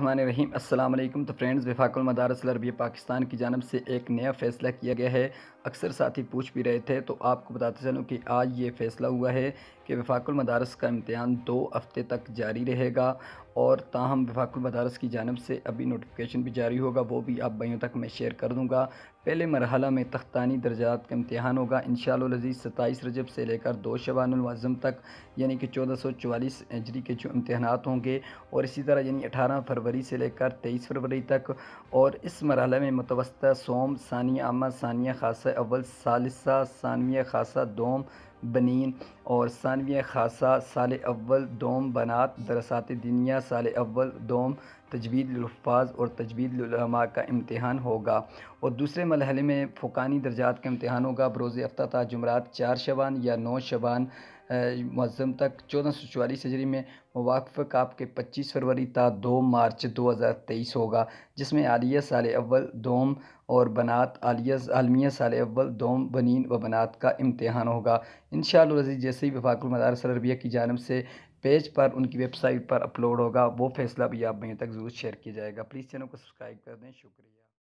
रहीम अस्सलाम वालेकुम तो फ्रेंड्स विफाकुल मदारस अरबिया पाकिस्तान की जानब से एक नया फ़ैसला किया गया है अक्सर साथी पूछ भी रहे थे तो आपको बताते चलूँ कि आज ये फ़ैसला हुआ है कि विफाकुल मदारस का इम्तहान दो हफ़्ते तक जारी रहेगा और ताहम विफाकुल मदारस की जानब से अभी नोटिफिकेशन भी जारी होगा वो भी आप भाइयों तक मैं शेयर कर दूँगा पहले मरहला में तख्तानी दर्जात का इम्तहान होगा इन शजीज़ सत्ताईस रजब से लेकर दो शबानवाज़म तक यानी कि चौदह सौ चवालीस एजरी के जो इम्तहान होंगे और इसी तरह यानी अठारह फरवरी फरवरी से लेकर तेईस फरवरी तक और इस मरहल में मुतवस्ता सोम सानिया आमा सानिया खासा अव्वल सालसा सानविया खासा दोम बनीन और सानविया खासा साल अव्वल दोम बनात दरसात दिनिया साल अव्वल दोम तजवीदलफाज और तजवीदलमा का इम्तहान होगा और दूसरे मरहले में फ़ुकानी दर्जात का इम्तहान होगा बरोज़ अफ्ता जुमरात चार शबान या नौ शबान मज़म तक चौदह सौ चवालीस हजरी में मवाक़ आपके पच्चीस फरवरी था दो मार्च दो हज़ार तेईस होगा जिसमें आलिया साल अव्वल दोम और बनात आलिया आलमिया साल अव्वल दोम बनीन व बनात का इम्तहान होगा इन शजीज़ जैसे ही वफाकुल मदारस अरबिया की जानब से पेज पर उनकी वेबसाइट पर अपलोड होगा वो फैसला भी आप मेरे तक ज़रूर शेयर किया जाएगा प्लीज़ चैनल को सब्सक्राइब कर दें शुक्रिया